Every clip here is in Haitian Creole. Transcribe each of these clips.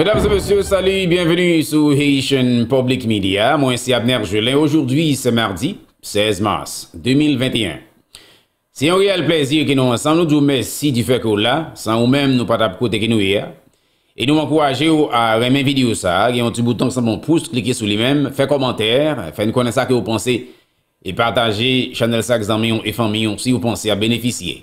Mesdames et messieurs, salut, bienvenue sous Haitian Public Media, moi si Abner Jelin, aujourd'hui c'est mardi 16 mars 2021. Si y'en real plaisir ki nou an san nou d'oumès si di fèk ou la, san ou mèm nou patap kote ki nou yè, e nou m'encourage ou a remè videou sa, gen y'on ti bouton sa moun pouce, klikye sou li mèm, fè komantèr, fè nou konè sa ki ou ponse, e pataje Chanel Saks d'un milyon et fè un milyon si ou ponse a beneficie.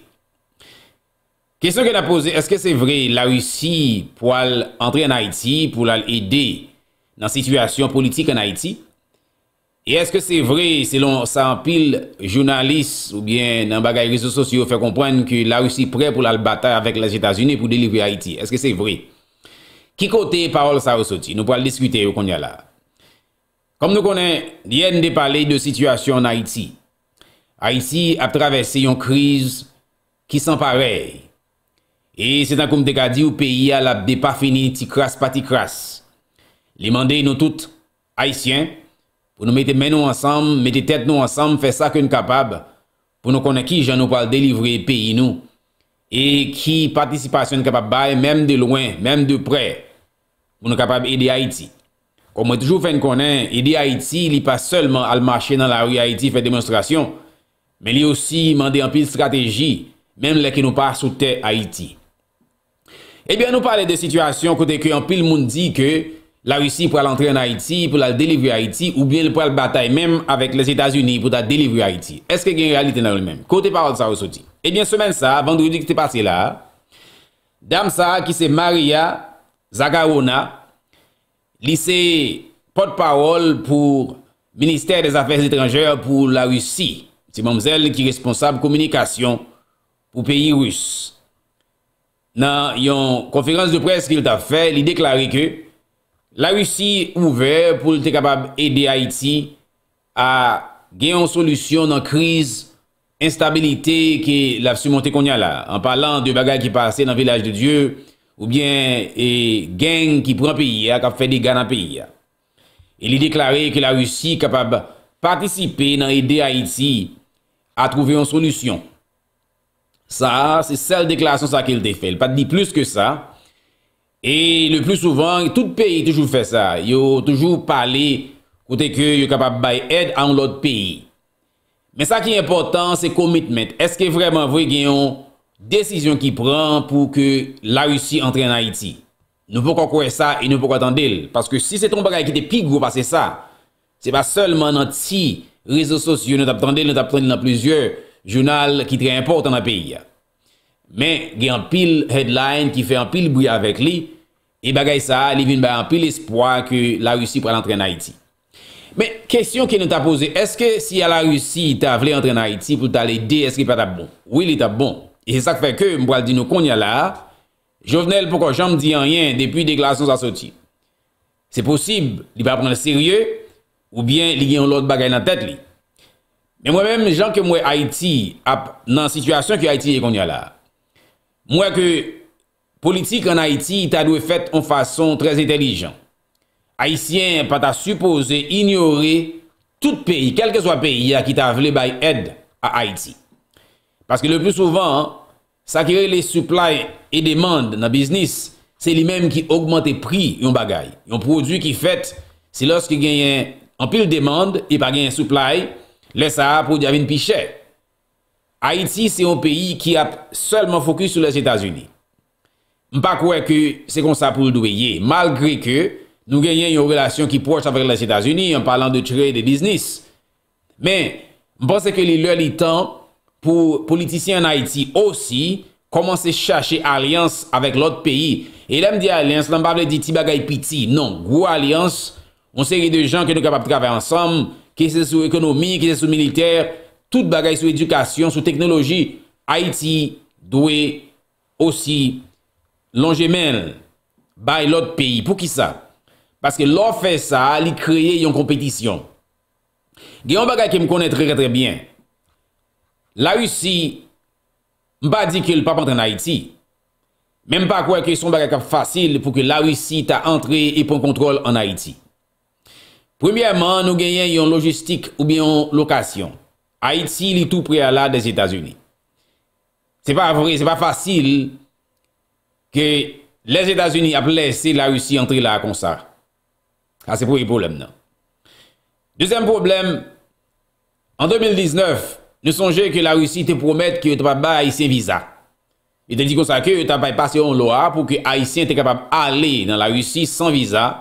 Kese ke la pose, eske se vre la russi pou al entre an Haiti, pou al ede nan sitwasyon politik an Haiti? E eske se vre se lon san pil jounalist ou bien nan bagay rizou sosyo fe komprenne ke la russi pre pou al bata avèk la Jétas-Unis pou delivre Haiti? Eske se vre? Ki kote parol sa ou soti? Nou pou al diskute yo kon ya la. Kom nou konen, diyen de pale de sitwasyon an Haiti. Haiti ap travesse yon kriz ki san parey. E se tan koum te ka di ou peyi al ap de pa fini ti kras pa ti kras. Li mande yon tout Haitien pou nou mette men nou ansam, mette tet nou ansam, fe sak yon kapab pou nou konen ki jan nou pal delivre peyi nou. E ki participasyon kapab baye menm de loin, menm de prey pou nou kapab ede Haiti. Kon mwen toujou fen konen, ede Haiti li pa selman al mache nan la ouye Haiti fe demonstrasyon, men li osi mande an pil strategi menm le ki nou pa sou te Haiti. Ebyen eh nou pale de situasyon kote kri an pil moun di ke la russi pou al antre an Haiti, pou la delivri Haiti, ou bien pou al bataye menm avek les Etats-Unis pou ta delivri Haiti. Eske gen realite nan ou menm? Kote parol sa ou soti? Ebyen eh semen sa, vendredi ki te pase la, dam sa ki se Maria Zagarona, lise pot parol pou Ministere des Affaires Etrangères pou la russi, ti momzel ki responsable komunikasyon pou peyi russi. nan yon konferans de pres ki il ta fe, li deklari ke la russi ouver pou te kapab ede Haiti a genyon solusyon nan kriz instabilite ki la vse Montekonya la, an palan de bagay ki pase nan Vilaj de Dieu ou bien geny ki pran peyi ya kap fe deganan peyi ya. Li deklari ke la russi kapab patisipe nan ede Haiti a trouve yon solusyon. Sa, se sel deklarasyon sa ke l de fe. L pat di plus ke sa. E le plus souvan, tout peyi toujou fe sa. Yo toujou pale kote ke yo kapab baye ed an l ot peyi. Men sa ki important, se komitmet. Eske vreman vwe genyon desisyon ki pran pou ke la russi antre nan Haiti. Nou pou kwa kwe sa e nou pou kwa tan del. Paske si se ton bagay ki te pig ou pa se sa, se pa selman nan ti rezo sosyo, nou tap tan del, nou tap tan del nan plezyor, Jounal ki tre import an apey ya Men gen an pil headline ki fe an pil bouya avek li E bagay sa li vin ba an pil espoa ke la russi pral antren Haiti Men, kestyon ki nou ta pose Eske si a la russi ta vle antren Haiti pou ta le de eske pa ta bon Oui li ta bon E se sak fe ke mbwal di nou konya la Jovenel poko chanm di an yen depi dekla sou sa soti Se posib li pa prane serye Ou bien li gen lout bagay nan tet li Men mwen mèm jan ke mwen Haiti ap nan situasyon ki Haiti yè kon yò la. Mwen ke politik an Haiti ta dwe fèt an fason trez intelijan. Haitien pata suppose ignore tout peyi, kelke swa peyi a ki ta vle bay ed a Haiti. Paske le plus souvan, sakire le souplay e demande nan biznis, se li mèm ki augmente pri yon bagay. Yon produ ki fèt se loske genyen an pil demande e pa genyen souplay, Lè sa apou Javin Pichet. Haiti, se yon peyi ki ap selman fokus sou les Etats-Unis. M pa kouè kè se kon sa pou l'douye. Malgré kè, nou genyen yon relasyon ki poche apou les Etats-Unis an palan de tchere de biznis. Men, m panse ke li lè li tan pou politisyen Haiti osi, komanse chache alians avèk lòt peyi. E lem di alians, lem pa blè di tibagay piti. Non, gwo alians, m seri de jan ke nou kapap trave ansamme Kese sou ekonomi, kese sou militer, tout bagay sou edukasyon, sou teknoloji. Haiti dwe osi lon jemel bay lot peyi pou ki sa? Paske lor fe sa li kreye yon kompetisyon. Gyan bagay ke m konet re re re bien. La usi m ba di ke l pa pante en Haiti. Men m pa kwa kresyon bagay ka fasil pou ke la usi ta antre e pon kontrol en Haiti. Premyèman nou genyen yon logistik ou biyon lokasyon. Ha iti li tout pre ala des Etats-Unis. Se pa avre, se pa fasil ke les Etats-Unis ap lese la russi antre non. la kon sa. Ha se pou yi problem nan. Dezem problem, en 2019, ne sonje ke la russi te promette ke yo te pa ba a hisse visa. E te di kon sa ke yo te pa passe yon loa pou ke a hisse te kapab ale nan la russi san visa.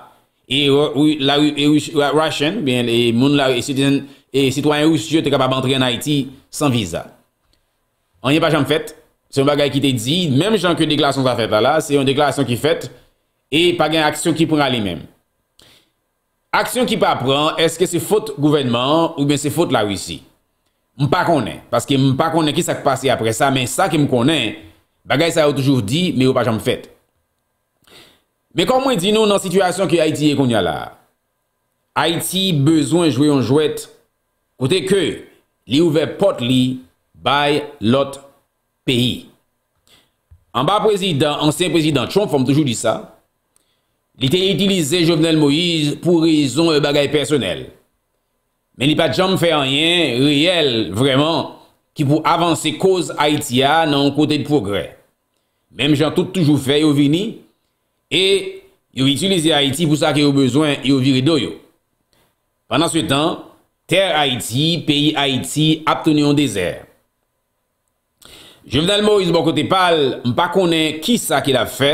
E yon e, e, e, rasyen, e moun la rasyen, e sitwanyen rasyen te kapab antre yon Haiti san viza. Anye pa janm fèt, se yon bagay ki te di, mèm jan ke deklaasyon sa fèt ala, se yon deklaasyon ki fèt, e pa gen aksyon ki pou alè mèm. Aksyon ki pa pran, eske se fote gouvenman, ou ben se fote la rasyen. M pa konen, paske m pa konen ki sa kpase apre sa, men sa ke m konen, bagay sa yo toujou di, men yo pa janm fèt. Men kon mwen di nou nan sitwasyon ki Haiti e kon nye la. Haiti bezwen jwe yon jwet kote ke li ouve pot li bay lot peyi. An ba prezident, ansyen prezident, chon fom toujou di sa, li te yi itilize Jovenel Moïse pou rezon e bagay personel. Men li pa tjan me fè anyen, riyel, vreman, ki pou avanse koz Haiti a nan kote de progrè. Mem jan tout toujou fè yo vini, e yo itulize Haiti pou sa ke yo bezwen yo viri do yo. Pendan se tan, ter Haiti, peyi Haiti, aptene yon dese. Jovenel Moïse bon kote pal, m pa konen ki sa ke la fe,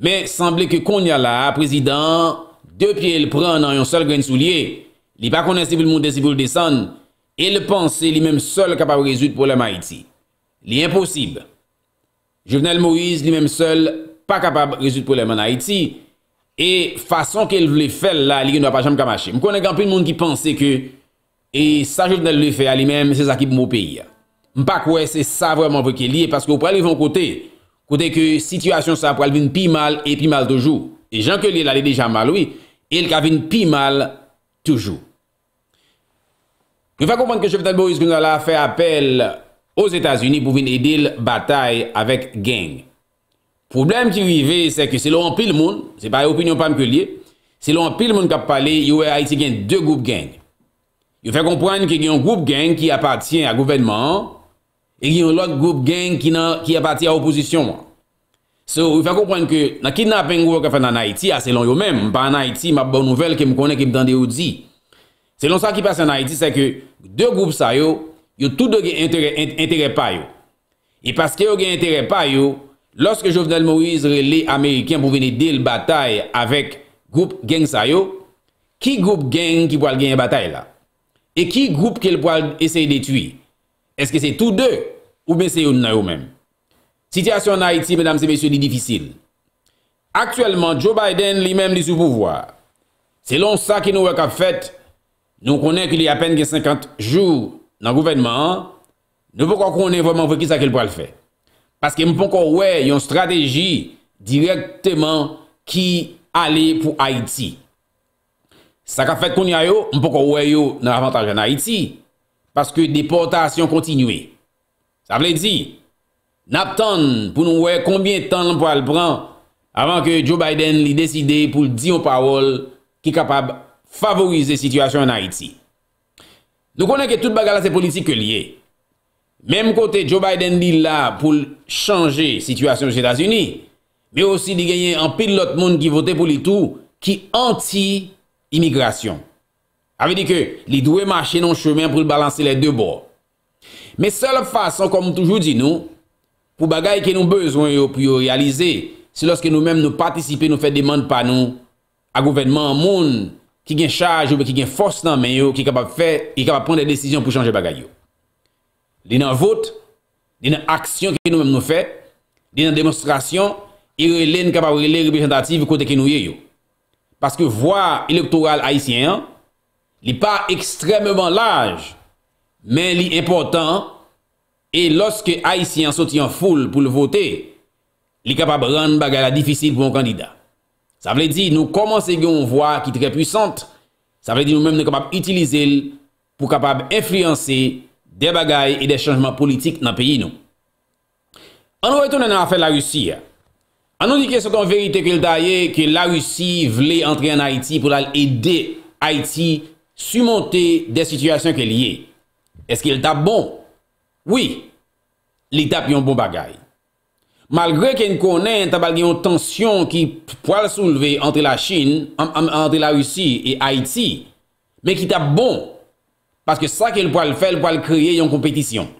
me semble ke kon ya la, prezident, de pi el pran nan yon sol grensou liye, li pa konen se pou l moun de se pou l desen, e l panse li menm sol kapav rezout pou l am Haiti. Li imposib. Jovenel Moïse li menm sol, pa kapab rezult pou lèm an Haiti, e fason ke l vle fè l la liye nou apajam kamache. M konen kanpil moun ki panse ke, e sa jounel l le fè a li mèm, se zaki pou mou peyi ya. M pa kwe se sa vreman pou ke liye, paske ou pralivon kote, kote ke situasyon sa pralivin pi mal, e pi mal toujou. E jan ke liye la li deja mal, oui, e l ka vin pi mal toujou. M fa kompanke che Fidel Boris Gounala fè apel os Etats-Unis pou vin edil batay avèk geng. Poublem ki rive se ke selon an pil moun, se pa e opinyon pa mke liye, selon an pil moun kap pale, yo e Haiti gen de goup geng. Yo fè kompran ke gen yon goup geng ki apatien a gouvenman, e gen yon lòt goup geng ki apatien a oposisyon. So, yo fè kompran ke, na kidnap en goup ke fè nan Haiti, a selon yo mèm, m pa nan Haiti, m ap bon nouvel ke m konen ki m dande yo di. Selon sa ki passe nan Haiti, se ke de goup sa yo, yo tout de gen intere pa yo. E paske yo gen intere pa yo, Lorske Jovenel Moïse relè Amerikyan pou veni del batay avèk goup gen sa yo, ki goup gen ki pou al gen yon batay la? E ki goup ke l pou al esèy detui? Eske se tout de ou bè se yon nan yo men? Sityasyon na iti, mèdam se mèsyon, di difisil. Aktuellement, Joe Biden li men li sou pou vwa. Selon sa ki nou wèk ap fèt, nou konen ki li apèn gen 50 jou nan gouvenman, nou pou konen vòman vò ki sa ke l pou al fèt. Paske m pou kon wè yon strategi direktman ki ale pou Haiti. Sa ka fèk kon yon, m pou kon wè yon nan avantajan Haiti. Paske deportasyon kontinuy. Sa vle di, nap ton pou nou wè konbyen ton pou al pran avan ke Joe Biden li deside pou di yon parol ki kapab favorize situasyon en Haiti. Nou konen ke tout bagala se politik ke liye. Mèm kote Joe Biden li la pou chanje situasyon jou Etats-Unis, mi osi li genye an pi de lot moun ki vote pou li tou ki anti-immigrasyon. Avi di ke li dwe mache nan choumen pou balanse le debor. Me sel fason, kom toujou di nou, pou bagay ki nou bezwen yo pou yo realize, se loske nou mèm nou patisipe nou fè deman pa nou a gouvenman moun ki gen charge ou ki gen fos nan men yo ki kapap fè, ki kapap pon de desisyon pou chanje bagay yo. li nan vote, li nan aksyon ki nou men nou fe, li nan demonstrasyon, li nan kapab rele reprezentative kote ki nou ye yo. Paske vwa elektoral Haitien, li pa ekstrememen laj, men li important, e loske Haitien soti an foul pou l'vote, li kapab ran baga la difisil pou an kandida. Sa vle di nou komanse gen yon vwa ki tre puisante, sa vle di nou men ne kapab itilize pou kapab enfluyansi De bagay e de chanjman politik nan peyi nou An nou etounen an afe la russi ya An nou di kese kon verite ke l da ye Ke la russi vle entre an Haiti Pour al ede Haiti Sumonte de situasyon ke liye Eske l tap bon Oui Li tap yon bon bagay Malgre ken konen tap al gen yon tensyon Ki poal souleve entre la chine Entre la russi e Haiti Men ki tap bon Aske sa ke l pou al fè, l pou al kreye yon kompetisyon.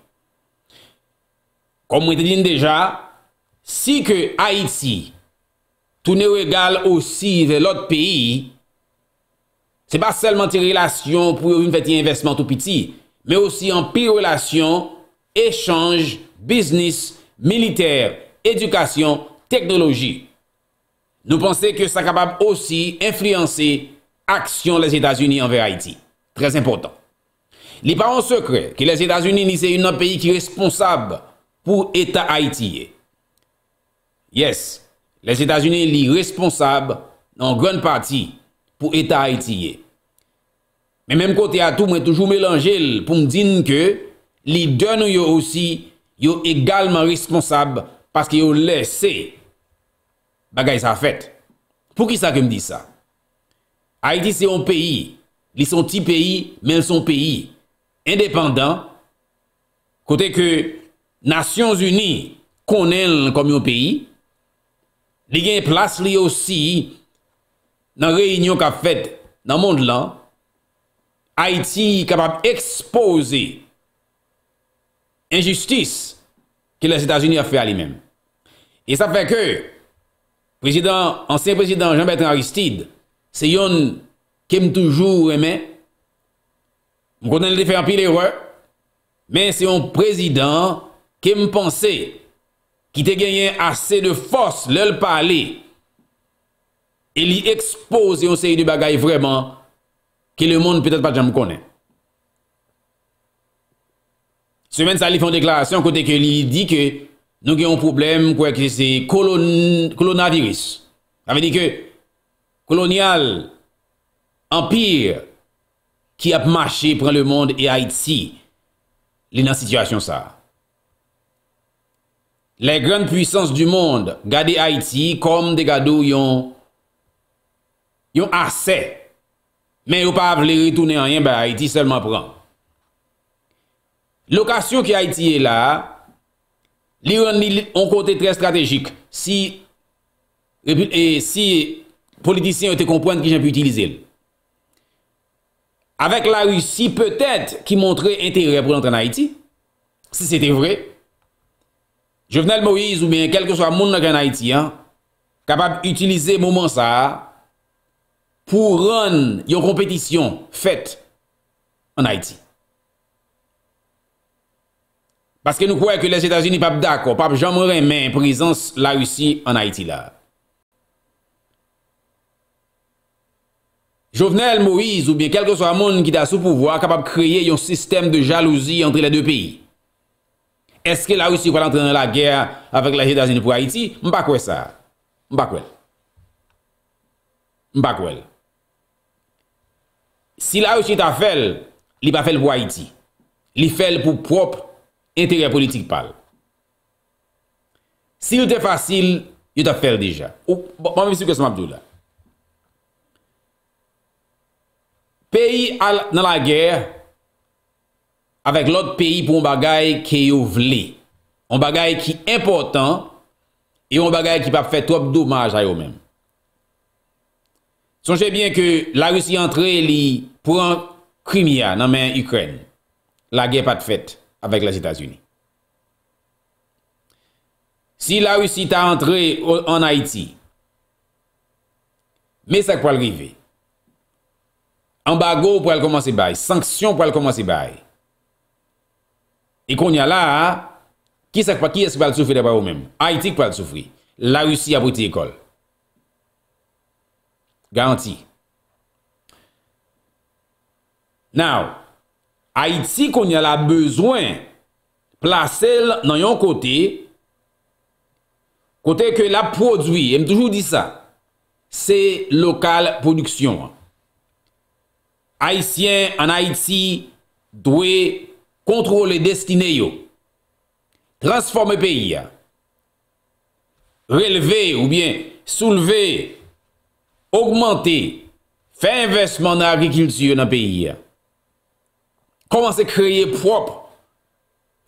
Kom mwen te din deja, si ke Haiti tou ne regal osi ve lot peyi, se ba selman te relasyon pou yon veti investman tou piti, me osi an pi relasyon, echange, bisnis, militer, edukasyon, teknoloji. Nou pense ke sa kapab osi enflyanse aksyon les Etats-Unis anve Haiti. Trez importan. Li pa an sekre ki les Etats-Unis ni se yon nan peyi ki responsab pou Eta Haitie. Yes, les Etats-Unis li responsab nan gran parti pou Eta Haitie. Men menm kote a tou mwen toujou melange l pou mdine ke li don yo osi yo egalman responsab paske yo lese bagay sa fèt. Pou ki sa ke mdi sa? Haitie se yon peyi, li son ti peyi men son peyi. indépendant, kote ke Nasyons Uni konen kom yon peyi, li gen plas li osi nan reynyon ka fet nan mond lan, Haiti kapap ekspose en justis ke le Sétats-Unis a fè alimèm. E sa fè ke, ansen prezident Jean-Bertrand Aristide, se yon kem toujou remè, m konen li fe an pi lè wè, men se yon prezidant ke m ponse ki te genyen asè de fòs lè l'pâli e li expose yon seyi de bagay vreman ke lè moun pètè pa jè m konen. Souven Salif an deklarasyon kote ke li di ke nou genyon poublem kwa ki se kolonaviris. A ve di ke kolonial empire ki ap mache pran le monde e Haïti, li nan situasyon sa. Le gran puissance du monde, gade Haïti, kom de gado yon, yon asè, men yo pa vle ritounen anyen, ba Haïti selman pran. Lokasyon ki Haïti e la, li yon kontè trè strategik, si, e, si politisyen o te kompwen ki jen pou utilize lè. avèk la russi pè tèt ki montre intère pou lantren Haiti, si sè tè vre, Jovenel Moïse ou mè, kelke sò a moun lantren Haiti, kapab utilize mouman sa, pou ron yon kompetisyon fèt en Haiti. Paske nou kouè ke les Etats-Unis pap dako, pap jom rè mè, prizans la russi en Haiti lè. Jovenel Moïse ou bie kelke so a moun ki da sou pouvoi kapab kreye yon sistem de jalouzi entre le de peyi. Eske la russi wala antrene la gère avek la jèdazine pou Haiti? Mpa kwe sa? Mpa kwe? Mpa kwe? Si la russi ta fel, li pa fel pou Haiti. Li fel pou prop etère politik pal. Si loutè fasil, yot ap fel deja. Ou mwen vissi kwen se mabdou la? peyi nan la ger avek lot peyi pou m bagay ki yo vle. M bagay ki important e m bagay ki pa fè trope d'omaj a yo men. Sonjè byen ke la russi antre li pou an krimia nan men Ukren. La ger pa t'fèt avek la Jitazuni. Si la russi ta antre an Haiti, me sak pa l'rivey. Ambago pou al komanse bay. Sanksyon pou al komanse bay. E kon yal la, ki sak pa ki eske pa al soufri de pa ou menm. Haitik pou al soufri. La russi apouti ekol. Garanti. Now, Haitik kon yal la bezwen plase l nan yon kote, kote ke la produi, em toujou di sa, se lokal produksyon an. Haitien an Haiti dwe kontrole destine yo. Transforme peyi ya. Releve ou bien souleve, augmente, fe investman nan agrikiltu yo nan peyi ya. Koman se kreye prop,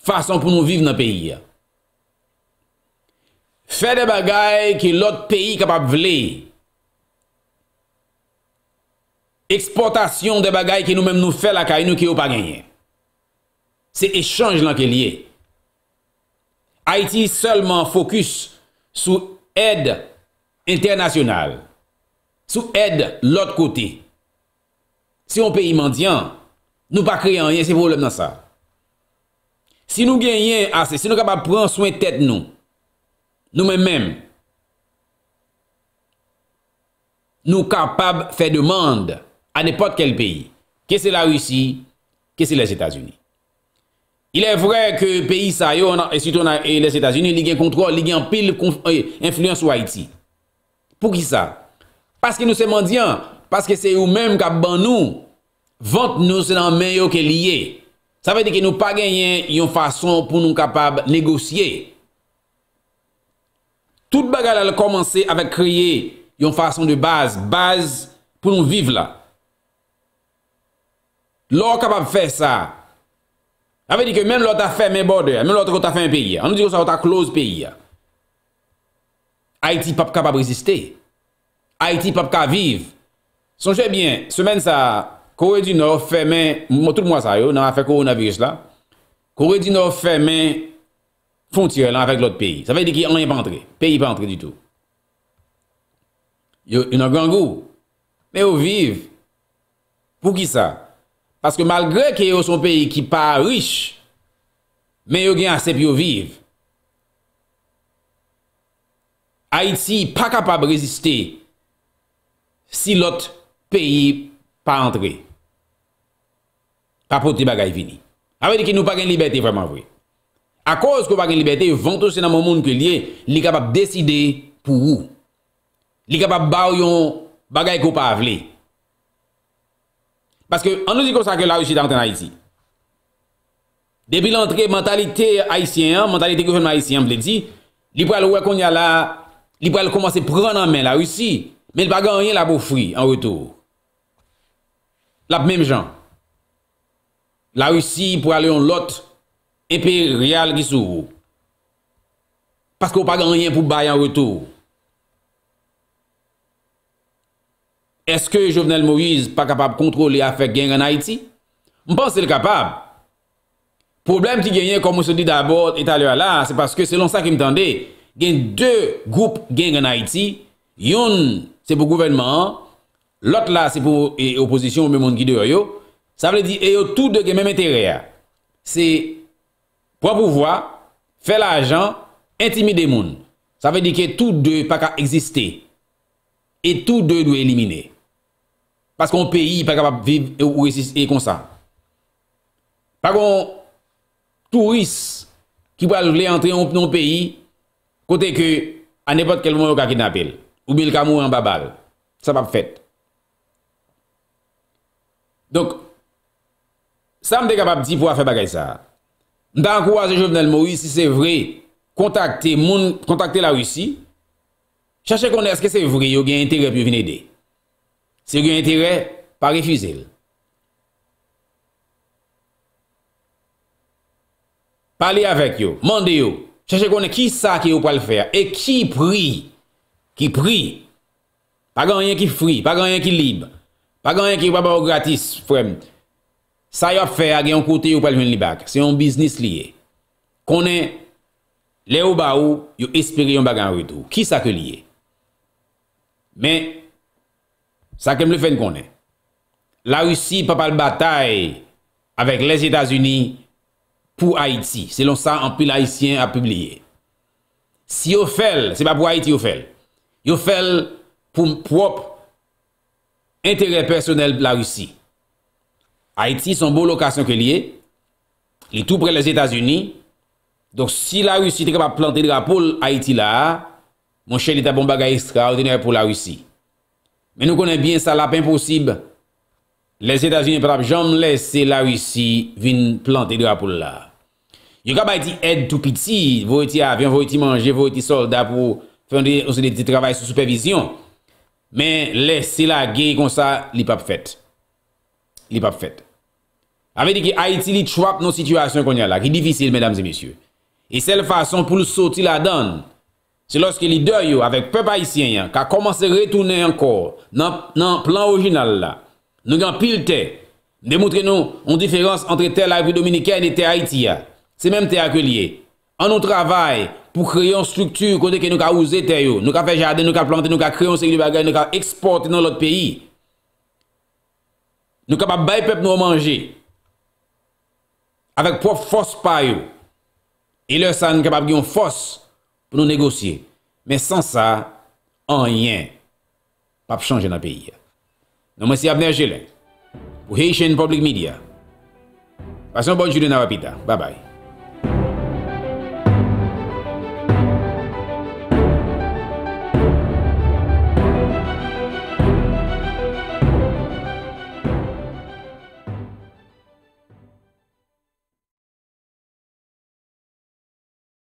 fason pou nou vive nan peyi ya. Fe de bagay ki lot peyi kapap vleye. eksportasyon de bagay ki nou mèm nou fè lakay nou ki yo pa genyen. Se échange lankè liye. Haiti sèlman fokus sou ed internasyonal. Sou ed lòt kote. Se yon peyi mandyan, nou pa kreyan yè se volèm nan sa. Si nou genyen asè, si nou kapab pran souen tèt nou, nou mèm mèm, nou kapab fè demande A ne pot kel peyi. Ke se la russi. Ke se les Etats-Unis. Ile vre ke peyi sa yo. E siton les Etats-Unis. Lige kontrol. Lige pil. Euh, influence ou Haiti. Po ki sa? Paske nou se mandyan. Paske se yo mem ka ban nou. Vot nou se nan men yo ke liye. Sa vede ke nou pa genyen yon fason pou nou kapab negosye. Tout bagal al komanse avè kriye yon fason de baz. Baz pou nou vive la. Lò kapab fè sa Avè di ke men lò ta fè men borde Men lò ta fè men peyi An nou di yo sa vò ta close peyi Haiti pap kapab reziste Haiti pap kapaviv Son jè bien Semèn sa Kore du Nord fè men Mò tout mwa sa yo Nan a fè koronavirus la Kore du Nord fè men Fontire lan avèk lòt peyi Sa vè di ki anè pa antre Peyi pa antre di tou Yo nan gran gou Men yo viv Pou ki sa Paske malgre ki yo son peyi ki pa rich, men yo gen asep yo viv, Haiti pa kapab reziste si lot peyi pa entre. Pa poti bagay vini. Awe ah di ki nou pa gen liberté vreman vwe. A koz ko pa gen liberté, vantosye nan moun moun ke liye, li kapab deside pou ou. Li kapab ba ou yon bagay ko pa avleye. Paske an nou di kon sa ke la russi tan ten Haiti. Depi l'entre mentalite haitien, mentalite gouvernement haitien mwen de di, li pou al wakon ya la, li pou al komanse pran an men la russi, men l pa gan yon la pou fri an wotou. La pou mèm jan. La russi pou al yon lot epè real gisou. Paske ou pa gan yon pou bay an wotou. Eske Jovenel Moïse pa kapab kontrole afek gen gen Haïti? M'pense lè kapab Problem ti genyen kom moun se di d'abord et alè alè Se paske selon sa ki m'tande Gen dè goup gen gen Haïti Yon se pou gouvenman Lot la se pou e, oposisyon ou mè moun ki dè yo Sa vè di e yo tout dè gen mè mè terè ya Se Pwa pou vwa Fè la ajan Intimide moun Sa vè di ke tout dè pa ka eksiste E tout dè nou elimine Pas kon peyi pa kapap vib ou resis e konsan. Paron, tou ris ki wale vle entre ou non peyi kote ke an epot kel moun yo kakin apel. Ou bil kamou an babal. Sa pap fet. Donk, sa m de kapap di pou a fe bagay sa. Nda an kouwaze jo vnel mou, si se vre kontakte la resi, chache kon eske se vre yo gen ente grep yo vine dey. Se yon intere, pa refize l. Pali avèk yon. Mande yon. Cheche konen ki sa ki yon pal fè. E ki pri. Ki pri. Pa gan yon ki fri. Pa gan yon ki libe. Pa gan yon ki wap pa ou gratis. Sa yon fè agen yon kote yon pal men li bak. Se yon biznis li e. Konen. Le ou ba ou, yon espiri yon bagan wè tou. Ki sa ke li e. Men. Sa kem le fen konen. La Roussi pa pal batay avèk les Etats-Unis pou Haiti. Se lon sa, anpil Haitien a publiye. Si yo fel, se pa pou Haiti yo fel, yo fel pou mprop interè personel pou la Roussi. Haiti son bou lokasyon ke liye. Li tou pre les Etats-Unis. Donk si la Roussi te ka pa plante de bon la pou Haiti la, mon chèlita bon bagay estra ou tenè pou la Roussi. Men nou konen byen sa la pen posib, les Etats-Unis prap jom lese la usi vin plante de apol la. Yo ka bay ti ed tou piti, vou eti avyen, vou eti manje, vou eti solda pou fèndi onse de ti travay sou supervision, men lese la gey kon sa li pap fèt. Li pap fèt. Avedi ki Haiti li chwap nou situasyon kon ya la, ki difisil, men damse misyou. E sel fason pou lus soti la dan, Se loske li do yo avek pep haisyen yo ka komanse retoune ankor nan plan ojinal la. Nou gen pil te. Demoutre nou yon diferans entre te la avri dominikè ene te Haiti ya. Se menm te akou liye. An nou travay pou kreyon struktur kote ke nou ka ouze te yo. Nou ka fejade, nou ka plante, nou ka kreyon seki li bagay, nou ka eksporte nan lot peyi. Nou ka pa bay pep nou manje. Avek pof fos pa yo. E lè sa nou ka pa bion fos. pou nou negosye. Men san sa, an yen, pap chanje nan peyi. Nou mwen si apne a jelen, pou Heishen Public Media. Pasyon bonjou de nan wapita. Babay.